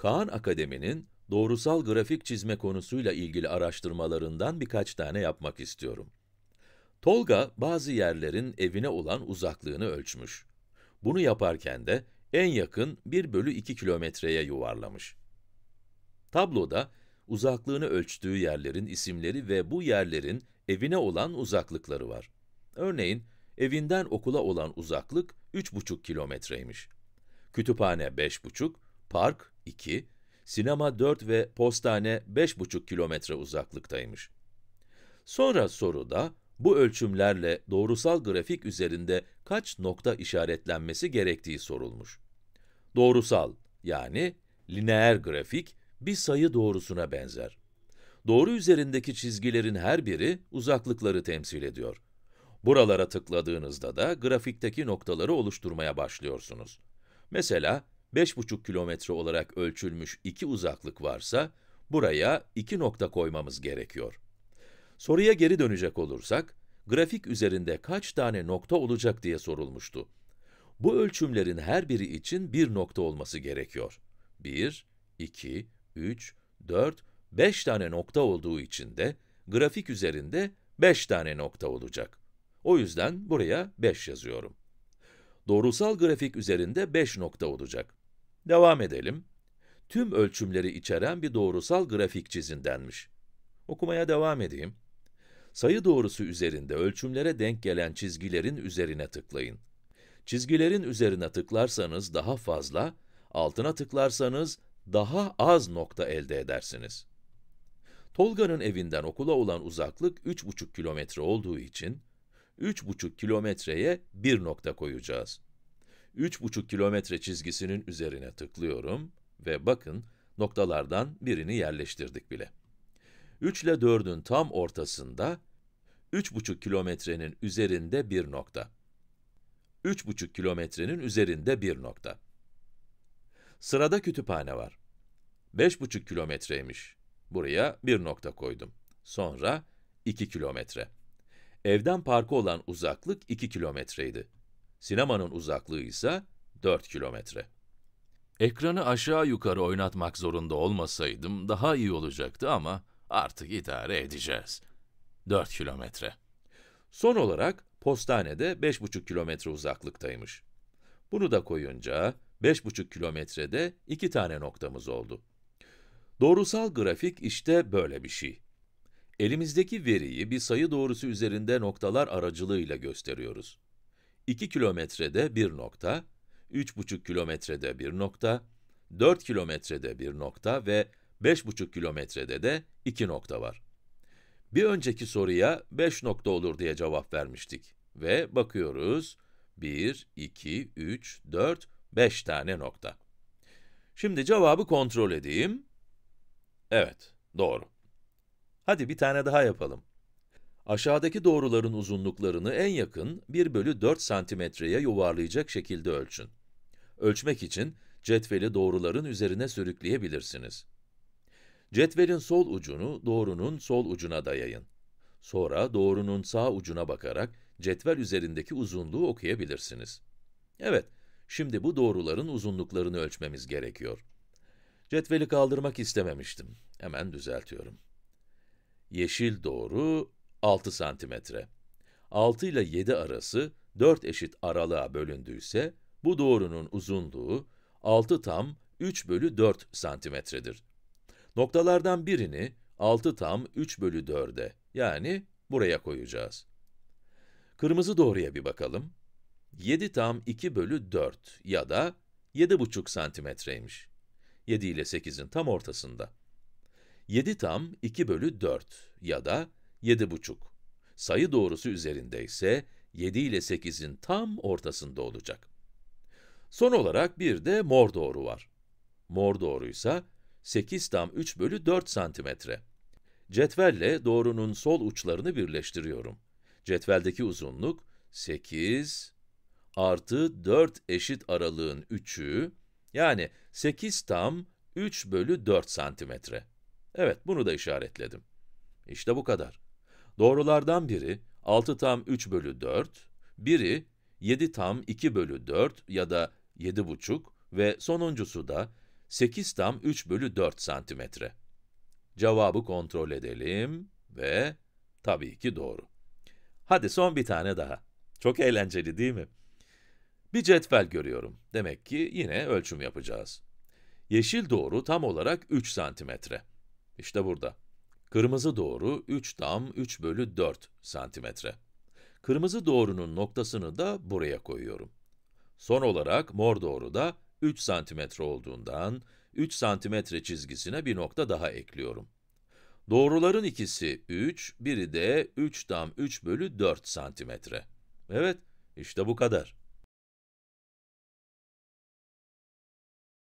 Kaan Akademi'nin doğrusal grafik çizme konusuyla ilgili araştırmalarından birkaç tane yapmak istiyorum. Tolga, bazı yerlerin evine olan uzaklığını ölçmüş. Bunu yaparken de en yakın 1 bölü 2 kilometreye yuvarlamış. Tabloda, uzaklığını ölçtüğü yerlerin isimleri ve bu yerlerin evine olan uzaklıkları var. Örneğin, evinden okula olan uzaklık 3,5 kilometreymiş. Kütüphane 5,5, park 2, sinema 4 ve postane 5,5 kilometre uzaklıktaymış. Sonra soruda, bu ölçümlerle doğrusal grafik üzerinde kaç nokta işaretlenmesi gerektiği sorulmuş. Doğrusal, yani lineer grafik, bir sayı doğrusuna benzer. Doğru üzerindeki çizgilerin her biri uzaklıkları temsil ediyor. Buralara tıkladığınızda da grafikteki noktaları oluşturmaya başlıyorsunuz. Mesela 5,5 kilometre olarak ölçülmüş iki uzaklık varsa, buraya iki nokta koymamız gerekiyor. Soruya geri dönecek olursak, grafik üzerinde kaç tane nokta olacak diye sorulmuştu. Bu ölçümlerin her biri için bir nokta olması gerekiyor. 1, 2, 3, 4, 5 tane nokta olduğu için de grafik üzerinde 5 tane nokta olacak. O yüzden buraya 5 yazıyorum. Doğrusal grafik üzerinde 5 nokta olacak. Devam edelim. Tüm ölçümleri içeren bir doğrusal grafik çizin denmiş. Okumaya devam edeyim. Sayı doğrusu üzerinde ölçümlere denk gelen çizgilerin üzerine tıklayın. Çizgilerin üzerine tıklarsanız daha fazla, altına tıklarsanız daha az nokta elde edersiniz. Tolga'nın evinden okula olan uzaklık 3,5 kilometre olduğu için, 3,5 kilometreye bir nokta koyacağız. 3,5 kilometre çizgisinin üzerine tıklıyorum ve bakın noktalardan birini yerleştirdik bile. 3 ile 4'ün tam ortasında 3,5 kilometrenin üzerinde bir nokta. 3,5 kilometrenin üzerinde bir nokta. Sırada kütüphane var. 5,5 kilometreymiş. Buraya bir nokta koydum. Sonra 2 kilometre. Evden parka olan uzaklık 2 kilometreydi. Sinemanın uzaklığı ise 4 kilometre. Ekranı aşağı yukarı oynatmak zorunda olmasaydım daha iyi olacaktı ama artık idare edeceğiz. 4 kilometre. Son olarak postanede 5,5 kilometre uzaklıktaymış. Bunu da koyunca 5,5 kilometrede iki tane noktamız oldu. Doğrusal grafik işte böyle bir şey. Elimizdeki veriyi bir sayı doğrusu üzerinde noktalar aracılığıyla gösteriyoruz. 2 kilometrede bir nokta, 3,5 kilometrede bir nokta, 4 kilometrede bir nokta ve 5,5 kilometrede de 2 nokta var. Bir önceki soruya 5 nokta olur diye cevap vermiştik ve bakıyoruz 1, 2, 3, 4, 5 tane nokta. Şimdi cevabı kontrol edeyim. Evet, doğru. Hadi bir tane daha yapalım. Aşağıdaki doğruların uzunluklarını en yakın 1 bölü 4 santimetreye yuvarlayacak şekilde ölçün. Ölçmek için cetveli doğruların üzerine sürükleyebilirsiniz. Cetvelin sol ucunu doğrunun sol ucuna dayayın. Sonra doğrunun sağ ucuna bakarak cetvel üzerindeki uzunluğu okuyabilirsiniz. Evet, şimdi bu doğruların uzunluklarını ölçmemiz gerekiyor. Cetveli kaldırmak istememiştim. Hemen düzeltiyorum. Yeşil doğru 6 santimetre. 6 ile 7 arası 4 eşit aralığa bölündüyse, bu doğrunun uzunluğu 6 tam 3 bölü 4 santimetredir. Noktalardan birini 6 tam 3 bölü 4'e, yani buraya koyacağız. Kırmızı doğruya bir bakalım. 7 tam 2 bölü 4 ya da 7,5 santimetreymiş. 7 ile 8'in tam ortasında. 7 tam 2 bölü 4 ya da 7,5. Sayı doğrusu üzerinde ise 7 ile 8'in tam ortasında olacak. Son olarak bir de mor doğru var. Mor doğruysa 8 tam 3 bölü 4 santimetre. Cetvelle doğrunun sol uçlarını birleştiriyorum. Cetveldeki uzunluk 8 artı 4 eşit aralığın 3'ü yani 8 tam 3 bölü 4 santimetre. Evet bunu da işaretledim. İşte bu kadar. Doğrulardan biri 6 tam 3 bölü 4, biri 7 tam 2 bölü 4 ya da 7,5 ve sonuncusu da 8 tam 3 bölü 4 santimetre. Cevabı kontrol edelim ve tabii ki doğru. Hadi son bir tane daha. Çok eğlenceli değil mi? Bir cetvel görüyorum. Demek ki yine ölçüm yapacağız. Yeşil doğru tam olarak 3 santimetre. İşte burada. Kırmızı doğru 3 dam 3 bölü 4 santimetre. Kırmızı doğrunun noktasını da buraya koyuyorum. Son olarak mor doğru da 3 santimetre olduğundan 3 santimetre çizgisine bir nokta daha ekliyorum. Doğruların ikisi 3, biri de 3 dam 3 bölü 4 santimetre. Evet, işte bu kadar.